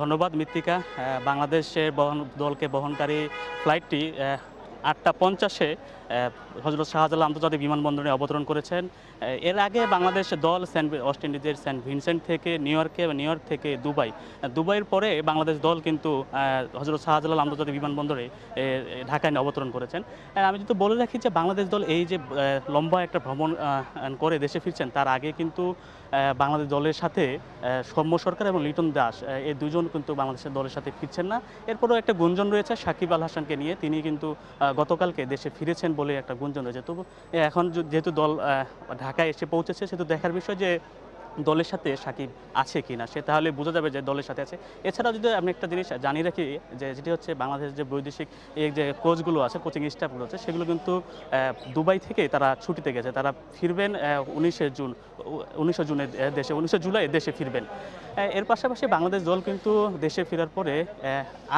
ধন্যবাদ মৃত্তিকা বাংলাদেশের বহন দলকে বহনকারী ফ্লাইটটি আটটা পঞ্চাশে হজরত শাহজালাল আন্তর্জাতিক বিমানবন্দরে অবতরণ করেছেন এর আগে বাংলাদেশ দল স্যান ওয়েস্ট ইন্ডিজের সেন্ট ভিনসেন্ট থেকে নিউ ইয়র্কে নিউ ইয়র্ক থেকে দুবাই দুবাইয়ের পরে বাংলাদেশ দল কিন্তু হজরত শাহজালাল আন্তর্জাতিক বিমানবন্দরে ঢাকায় অবতরণ করেছেন আমি যদি বলে রাখি যে বাংলাদেশ দল এই যে লম্বা একটা ভ্রমণ করে দেশে ফিরছেন তার আগে কিন্তু বাংলাদেশ দলের সাথে সৌম্য সরকার এবং লিটন দাস এই দুজন কিন্তু বাংলাদেশের দলের সাথে ফিরছেন না এরপরেও একটা গুঞ্জন রয়েছে সাকিব আল হাসানকে নিয়ে তিনি কিন্তু গতকালকে দেশে ফিরেছেন বলে একটা গুঞ্জন রয়েছে তবু এখন যেহেতু দল ঢাকায় এসে পৌঁছেছে সেহেতু দেখার বিষয় যে দলের সাথে সাকিব আছে কি না সে তাহলে বোঝা যাবে যে দলের সাথে আছে এছাড়াও যদি আমি একটা জিনিস জানিয়ে রাখি যে যেটি হচ্ছে বাংলাদেশের যে বৈদেশিক এই যে কোচগুলো আছে কোচিং স্টাফগুলো আছে সেগুলো কিন্তু দুবাই থেকে তারা ছুটিতে গেছে তারা ফিরবেন উনিশে জুন উনিশে জুনে দেশে উনিশে জুলাই দেশে ফিরবেন এর পাশাপাশি বাংলাদেশ দল কিন্তু দেশে ফেরার পরে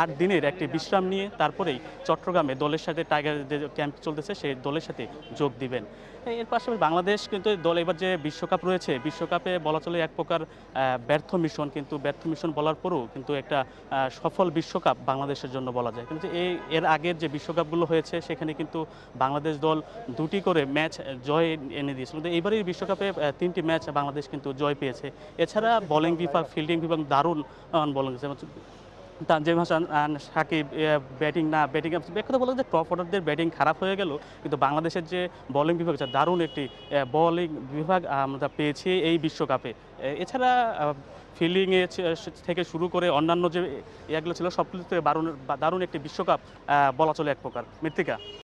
আট দিনের একটি বিশ্রাম নিয়ে তারপরেই চট্টগ্রামে দলের সাথে যে ক্যাম্প চলতেছে সেই দলের সাথে যোগ দিবেন এর পাশাপাশি বাংলাদেশ কিন্তু দল এবার যে বিশ্বকাপ রয়েছে বিশ্বকাপে বলা চলে এক প্রকার ব্যর্থ মিশন কিন্তু ব্যর্থ মিশন বলার পরেও কিন্তু একটা সফল বিশ্বকাপ বাংলাদেশের জন্য বলা যায় কিন্তু এই এর আগের যে বিশ্বকাপগুলো হয়েছে সেখানে কিন্তু বাংলাদেশ দল দুটি করে ম্যাচ জয় এনে দিয়েছিল কিন্তু এইবারের বিশ্বকাপে তিনটি ম্যাচ বাংলাদেশ কিন্তু জয় পেয়েছে এছাড়া বোলিং বিভাগ ফিল্ডিং বিভাগ দারুণ বলিং তানজিম হাসান সাকিব ব্যাটিং না ব্যাটিং এক কথা বলা যে টপ অর্ডারদের ব্যাটিং খারাপ হয়ে গেল কিন্তু বাংলাদেশের যে বোলিং বিভাগ দারুণ একটি বোলিং বিভাগ আমরা পেয়েছি এই বিশ্বকাপে এছাড়া ফিল্ডিংয়ে থেকে শুরু করে অন্যান্য যে ইয়েগুলো ছিল সব কিছুতে দারুণ একটি বিশ্বকাপ বলা চলে এক প্রকার মৃত্তিকা